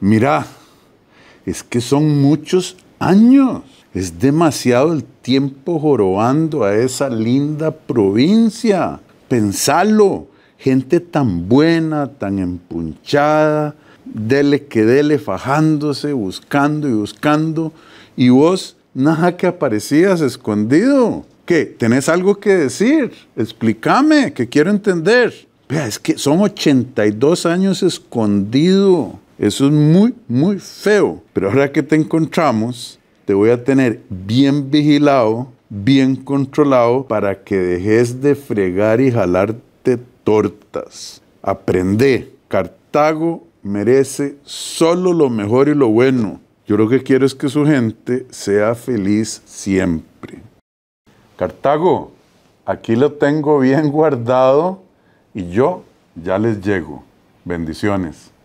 Mira, es que son muchos años. Es demasiado el tiempo jorobando a esa linda provincia. Pensalo, gente tan buena, tan empunchada, dele que dele fajándose, buscando y buscando, y vos nada que aparecías escondido. ¿Qué? ¿Tenés algo que decir? Explícame, que quiero entender. Vea, es que son 82 años escondido eso es muy, muy feo. Pero ahora que te encontramos, te voy a tener bien vigilado, bien controlado, para que dejes de fregar y jalarte tortas. Aprende. Cartago merece solo lo mejor y lo bueno. Yo lo que quiero es que su gente sea feliz siempre. Cartago, aquí lo tengo bien guardado y yo ya les llego. Bendiciones.